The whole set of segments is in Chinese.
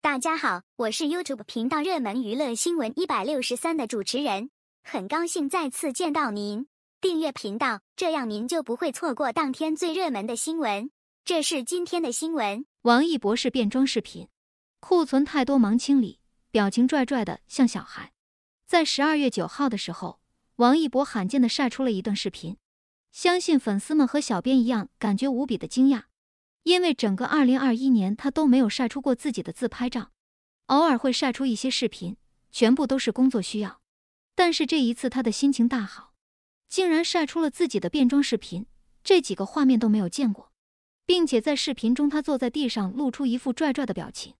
大家好，我是 YouTube 频道热门娱乐新闻一百六十三的主持人，很高兴再次见到您。订阅频道，这样您就不会错过当天最热门的新闻。这是今天的新闻：王一博是变装视频，库存太多忙清理，表情拽拽的像小孩。在十二月九号的时候，王一博罕见的晒出了一段视频，相信粉丝们和小编一样，感觉无比的惊讶。因为整个二零二一年，他都没有晒出过自己的自拍照，偶尔会晒出一些视频，全部都是工作需要。但是这一次，他的心情大好，竟然晒出了自己的变装视频，这几个画面都没有见过，并且在视频中，他坐在地上，露出一副拽拽的表情，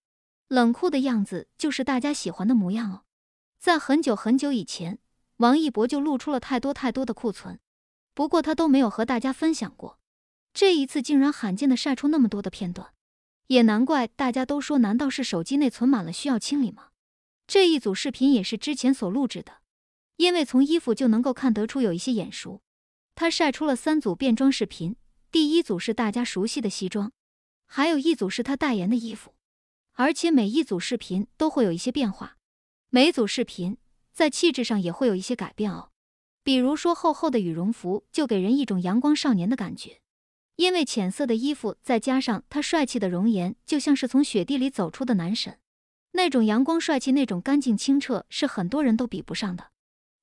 冷酷的样子就是大家喜欢的模样哦。在很久很久以前，王一博就露出了太多太多的库存，不过他都没有和大家分享过。这一次竟然罕见的晒出那么多的片段，也难怪大家都说，难道是手机内存满了需要清理吗？这一组视频也是之前所录制的，因为从衣服就能够看得出有一些眼熟。他晒出了三组变装视频，第一组是大家熟悉的西装，还有一组是他代言的衣服，而且每一组视频都会有一些变化，每组视频在气质上也会有一些改变哦。比如说厚厚的羽绒服就给人一种阳光少年的感觉。因为浅色的衣服，再加上他帅气的容颜，就像是从雪地里走出的男神。那种阳光帅气，那种干净清澈，是很多人都比不上的。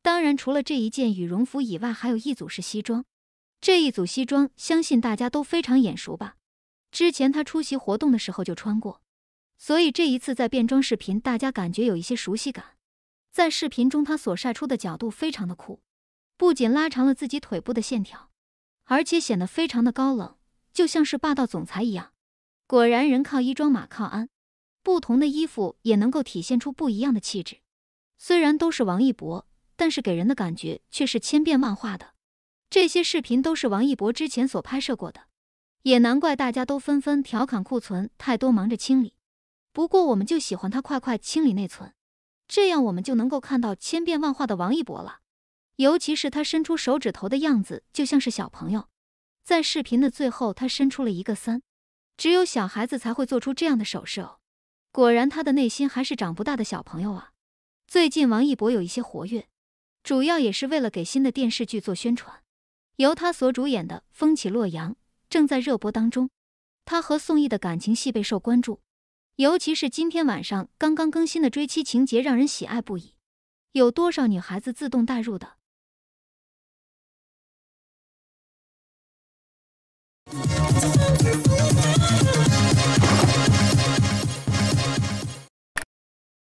当然，除了这一件羽绒服以外，还有一组是西装。这一组西装，相信大家都非常眼熟吧？之前他出席活动的时候就穿过，所以这一次在变装视频，大家感觉有一些熟悉感。在视频中，他所晒出的角度非常的酷，不仅拉长了自己腿部的线条。而且显得非常的高冷，就像是霸道总裁一样。果然人靠衣装，马靠鞍，不同的衣服也能够体现出不一样的气质。虽然都是王一博，但是给人的感觉却是千变万化的。这些视频都是王一博之前所拍摄过的，也难怪大家都纷纷调侃库存太多，忙着清理。不过我们就喜欢他快快清理内存，这样我们就能够看到千变万化的王一博了。尤其是他伸出手指头的样子，就像是小朋友。在视频的最后，他伸出了一个三，只有小孩子才会做出这样的手势哦。果然，他的内心还是长不大的小朋友啊。最近王一博有一些活跃，主要也是为了给新的电视剧做宣传。由他所主演的《风起洛阳》正在热播当中，他和宋轶的感情戏备受关注。尤其是今天晚上刚刚更新的追妻情节，让人喜爱不已。有多少女孩子自动代入的？Thank you.